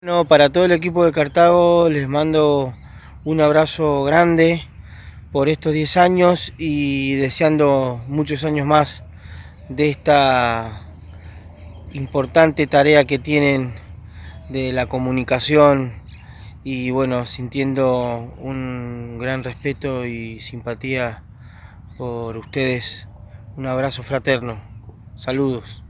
Bueno, para todo el equipo de Cartago les mando un abrazo grande por estos 10 años y deseando muchos años más de esta importante tarea que tienen de la comunicación y bueno, sintiendo un gran respeto y simpatía por ustedes. Un abrazo fraterno. Saludos.